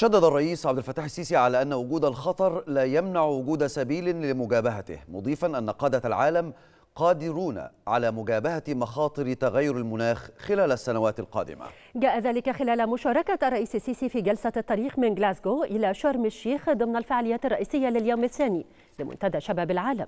شدد الرئيس عبد الفتاح السيسي على أن وجود الخطر لا يمنع وجود سبيل لمجابهته مضيفا أن قادة العالم قادرون على مجابهة مخاطر تغير المناخ خلال السنوات القادمة جاء ذلك خلال مشاركة الرئيس السيسي في جلسة الطريق من جلاسكو إلى شرم الشيخ ضمن الفعاليات الرئيسية لليوم الثاني لمنتدى شباب العالم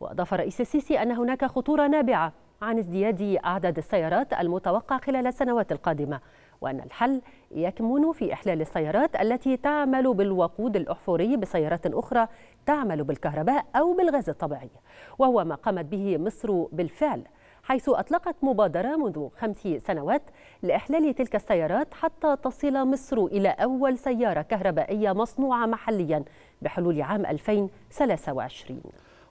وأضاف الرئيس السيسي أن هناك خطورة نابعة عن ازدياد أعداد السيارات المتوقع خلال السنوات القادمة وأن الحل يكمن في إحلال السيارات التي تعمل بالوقود الأحفوري بسيارات أخرى تعمل بالكهرباء أو بالغاز الطبيعي وهو ما قامت به مصر بالفعل حيث أطلقت مبادرة منذ خمس سنوات لإحلال تلك السيارات حتى تصل مصر إلى أول سيارة كهربائية مصنوعة محليا بحلول عام 2023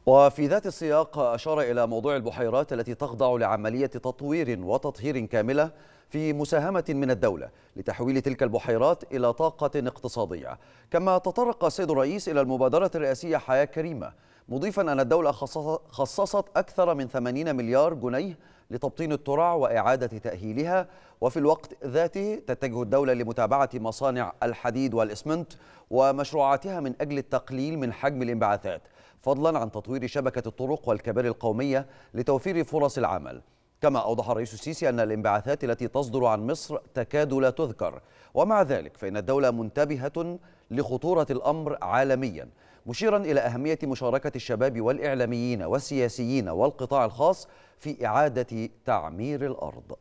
وفي ذات السياق أشار إلى موضوع البحيرات التي تخضع لعملية تطوير وتطهير كاملة في مساهمة من الدولة لتحويل تلك البحيرات إلى طاقة اقتصادية كما تطرق السيد الرئيس إلى المبادرة الرئاسية حياة كريمة مضيفا أن الدولة خصصت أكثر من 80 مليار جنيه لتبطين الترع وإعادة تأهيلها وفي الوقت ذاته تتجه الدولة لمتابعة مصانع الحديد والإسمنت ومشروعاتها من أجل التقليل من حجم الانبعاثات فضلا عن تطوير شبكة الطرق والكباري القومية لتوفير فرص العمل كما أوضح الرئيس السيسي أن الانبعاثات التي تصدر عن مصر تكاد لا تذكر ومع ذلك فإن الدولة منتبهة لخطورة الأمر عالميا مشيرا إلى أهمية مشاركة الشباب والإعلاميين والسياسيين والقطاع الخاص في إعادة تعمير الأرض